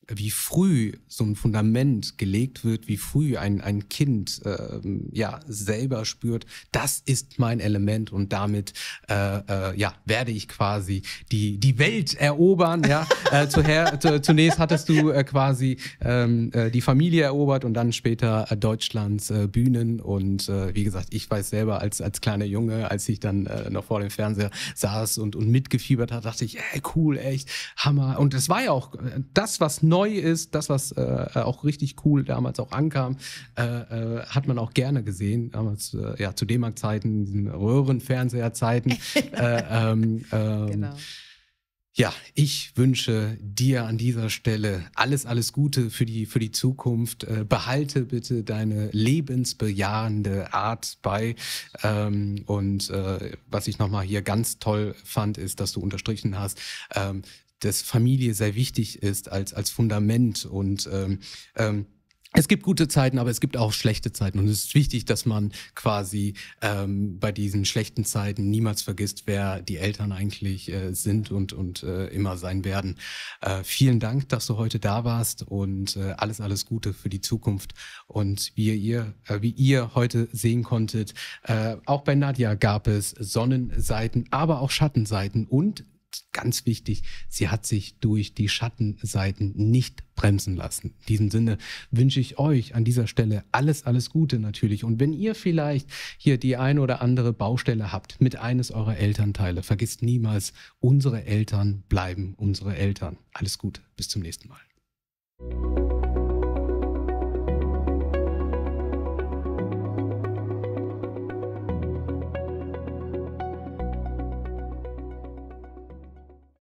[SPEAKER 2] wie früh so ein Fundament gelegt wird, wie früh ein, ein Kind äh, ja selber spürt, das ist mein Element und damit äh, äh, ja werde ich quasi die die Welt erobern. Ja, äh, zu, zunächst hattest du äh, quasi ähm, äh, die Familie erobert und dann später Deutschlands Bühnen und wie gesagt, ich weiß selber als als kleiner Junge, als ich dann noch vor dem Fernseher saß und und mitgefiebert hat, dachte ich, ey, cool, echt Hammer. Und es war ja auch das, was neu ist, das, was äh, äh, auch richtig cool damals auch ankam, äh, äh hat man auch gerne gesehen. Damals, äh, ja, zu D-Mark-Zeiten, diesen Röhrenfernseher-Zeiten. ähm, ähm, genau. Ja, ich wünsche dir an dieser Stelle alles, alles Gute für die, für die Zukunft. behalte bitte deine lebensbejahende Art bei. Ähm, und was ich nochmal hier ganz toll fand, ist, dass du unterstrichen hast, ähm, dass Familie sehr wichtig ist als, als Fundament und ähm, ähm, es gibt gute Zeiten, aber es gibt auch schlechte Zeiten. Und es ist wichtig, dass man quasi ähm, bei diesen schlechten Zeiten niemals vergisst, wer die Eltern eigentlich äh, sind und, und äh, immer sein werden. Äh, vielen Dank, dass du heute da warst und äh, alles, alles Gute für die Zukunft. Und wie ihr, äh, wie ihr heute sehen konntet, äh, auch bei Nadja gab es Sonnenseiten, aber auch Schattenseiten und ganz wichtig, sie hat sich durch die Schattenseiten nicht bremsen lassen. In diesem Sinne wünsche ich euch an dieser Stelle alles, alles Gute natürlich. Und wenn ihr vielleicht hier die ein oder andere Baustelle habt mit eines eurer Elternteile, vergisst niemals, unsere Eltern bleiben unsere Eltern. Alles Gute, bis zum nächsten Mal.